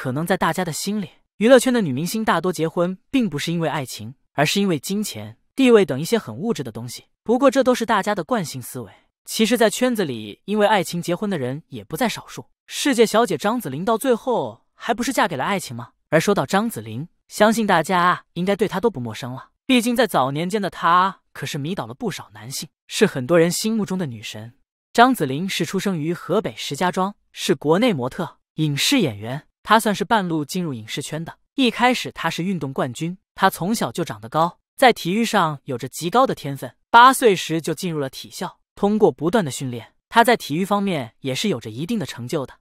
可能在大家的心里，娱乐圈的女明星大多结婚并不是因为爱情，而是因为金钱、地位等一些很物质的东西。不过这都是大家的惯性思维。其实，在圈子里，因为爱情结婚的人也不在少数。世界小姐张子琳到最后还不是嫁给了爱情吗？而说到张子琳，相信大家应该对她都不陌生了。毕竟在早年间的她可是迷倒了不少男性，是很多人心目中的女神。张子琳是出生于河北石家庄，是国内模特、影视演员。他算是半路进入影视圈的。一开始他是运动冠军，他从小就长得高，在体育上有着极高的天分。八岁时就进入了体校，通过不断的训练，他在体育方面也是有着一定的成就的。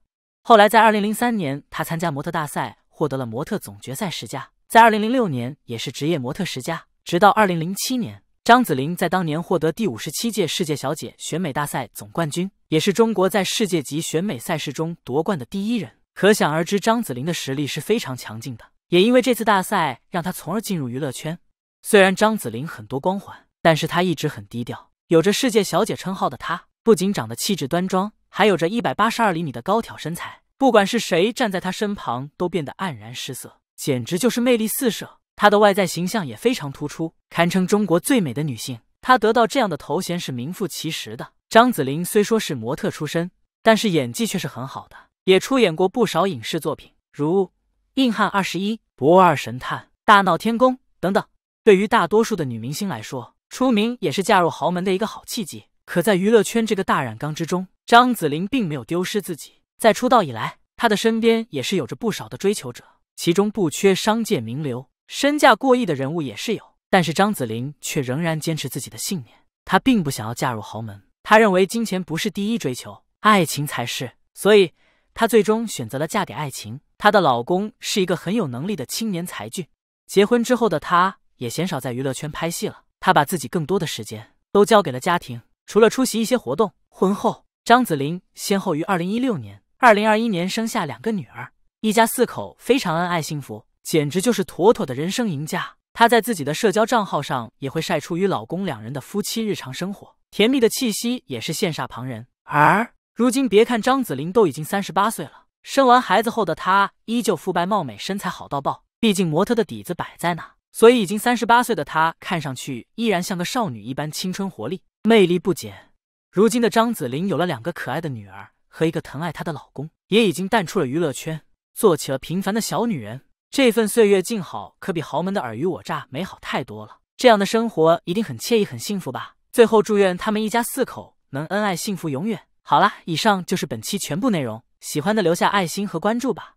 后来在二零零三年，他参加模特大赛，获得了模特总决赛十佳。在二零零六年，也是职业模特十佳。直到二零零七年，张子琳在当年获得第五十七届世界小姐选美大赛总冠军，也是中国在世界级选美赛事中夺冠的第一人。可想而知，张子林的实力是非常强劲的。也因为这次大赛，让他从而进入娱乐圈。虽然张子林很多光环，但是他一直很低调。有着世界小姐称号的她，不仅长得气质端庄，还有着一百八十二厘米的高挑身材。不管是谁站在她身旁，都变得黯然失色，简直就是魅力四射。她的外在形象也非常突出，堪称中国最美的女性。她得到这样的头衔是名副其实的。张子林虽说是模特出身，但是演技却是很好的。也出演过不少影视作品，如《硬汉二十一》《不二神探》《大闹天宫》等等。对于大多数的女明星来说，出名也是嫁入豪门的一个好契机。可在娱乐圈这个大染缸之中，张子琳并没有丢失自己。在出道以来，她的身边也是有着不少的追求者，其中不缺商界名流，身价过亿的人物也是有。但是张子琳却仍然坚持自己的信念，她并不想要嫁入豪门。她认为金钱不是第一追求，爱情才是。所以。她最终选择了嫁给爱情。她的老公是一个很有能力的青年才俊。结婚之后的她也鲜少在娱乐圈拍戏了，她把自己更多的时间都交给了家庭。除了出席一些活动，婚后张子琳先后于二零一六年、二零二一年生下两个女儿，一家四口非常恩爱幸福，简直就是妥妥的人生赢家。她在自己的社交账号上也会晒出与老公两人的夫妻日常生活，甜蜜的气息也是羡煞旁人。而如今，别看张子林都已经三十八岁了，生完孩子后的她依旧肤白貌美，身材好到爆。毕竟模特的底子摆在那，所以已经三十八岁的她看上去依然像个少女一般，青春活力，魅力不减。如今的张子林有了两个可爱的女儿和一个疼爱她的老公，也已经淡出了娱乐圈，做起了平凡的小女人。这份岁月静好，可比豪门的尔虞我诈美好太多了。这样的生活一定很惬意，很幸福吧？最后祝愿他们一家四口能恩爱幸福，永远。好啦，以上就是本期全部内容。喜欢的留下爱心和关注吧。